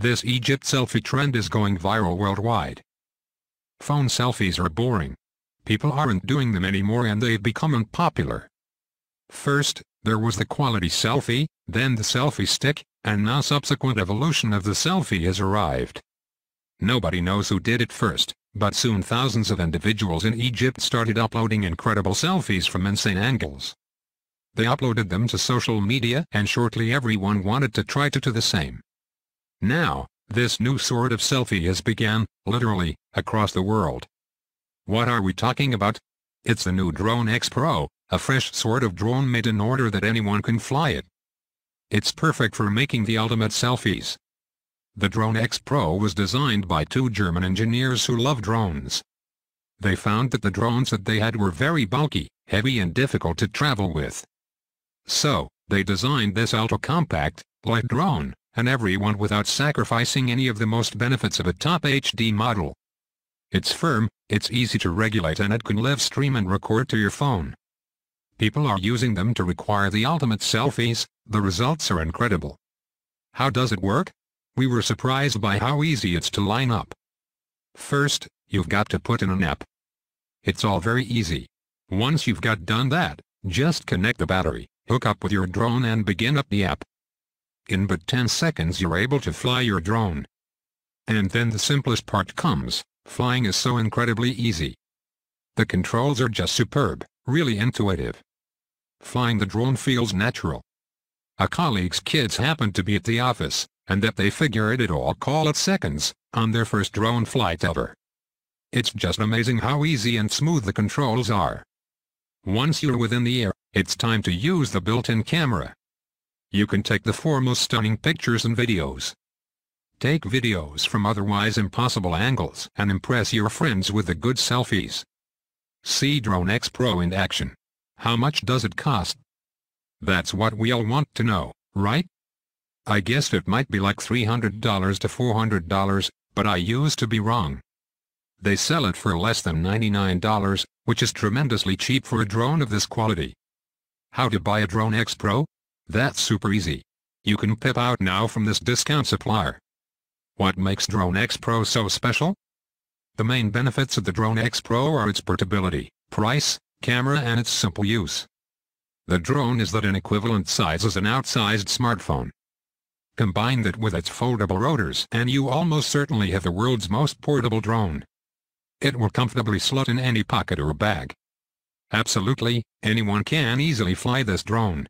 This Egypt selfie trend is going viral worldwide. Phone selfies are boring. People aren't doing them anymore and they've become unpopular. First, there was the quality selfie, then the selfie stick, and now subsequent evolution of the selfie has arrived. Nobody knows who did it first, but soon thousands of individuals in Egypt started uploading incredible selfies from insane angles. They uploaded them to social media and shortly everyone wanted to try to do the same. Now, this new sort of selfie has begun, literally, across the world. What are we talking about? It's the new Drone X Pro, a fresh sort of drone made in order that anyone can fly it. It's perfect for making the ultimate selfies. The Drone X Pro was designed by two German engineers who love drones. They found that the drones that they had were very bulky, heavy and difficult to travel with. So, they designed this ultra-compact, light drone and everyone without sacrificing any of the most benefits of a top HD model. It's firm, it's easy to regulate and it can live stream and record to your phone. People are using them to require the ultimate selfies, the results are incredible. How does it work? We were surprised by how easy it's to line up. First, you've got to put in an app. It's all very easy. Once you've got done that, just connect the battery, hook up with your drone and begin up the app. In but 10 seconds you're able to fly your drone. And then the simplest part comes, flying is so incredibly easy. The controls are just superb, really intuitive. Flying the drone feels natural. A colleague's kids happened to be at the office, and that they figured it all call it seconds, on their first drone flight ever. It's just amazing how easy and smooth the controls are. Once you're within the air, it's time to use the built-in camera. You can take the four most stunning pictures and videos. Take videos from otherwise impossible angles and impress your friends with the good selfies. See Drone X Pro in action. How much does it cost? That's what we all want to know, right? I guessed it might be like $300 to $400, but I used to be wrong. They sell it for less than $99, which is tremendously cheap for a drone of this quality. How to buy a Drone X Pro? That's super easy. You can pip out now from this discount supplier. What makes Drone X Pro so special? The main benefits of the Drone X Pro are its portability, price, camera and its simple use. The drone is that an equivalent size as an outsized smartphone. Combine that with its foldable rotors and you almost certainly have the world's most portable drone. It will comfortably slot in any pocket or bag. Absolutely, anyone can easily fly this drone.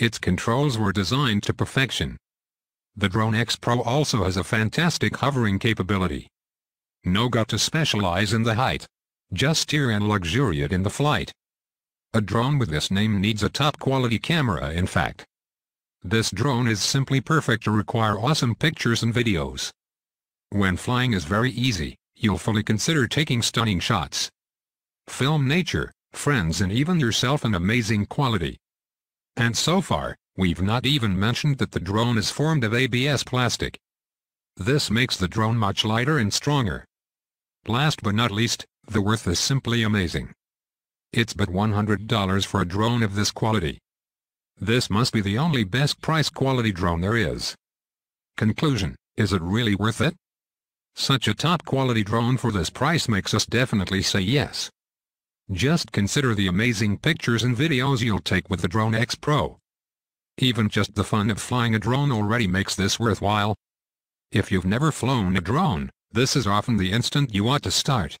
Its controls were designed to perfection. The Drone X Pro also has a fantastic hovering capability. No got to specialize in the height. Just steer and luxuriate in the flight. A drone with this name needs a top-quality camera in fact. This drone is simply perfect to require awesome pictures and videos. When flying is very easy, you'll fully consider taking stunning shots. Film nature, friends and even yourself in amazing quality. And so far, we've not even mentioned that the drone is formed of ABS plastic. This makes the drone much lighter and stronger. Last but not least, the worth is simply amazing. It's but $100 for a drone of this quality. This must be the only best price quality drone there is. Conclusion, is it really worth it? Such a top quality drone for this price makes us definitely say yes. Just consider the amazing pictures and videos you'll take with the Drone X Pro. Even just the fun of flying a drone already makes this worthwhile. If you've never flown a drone, this is often the instant you ought to start.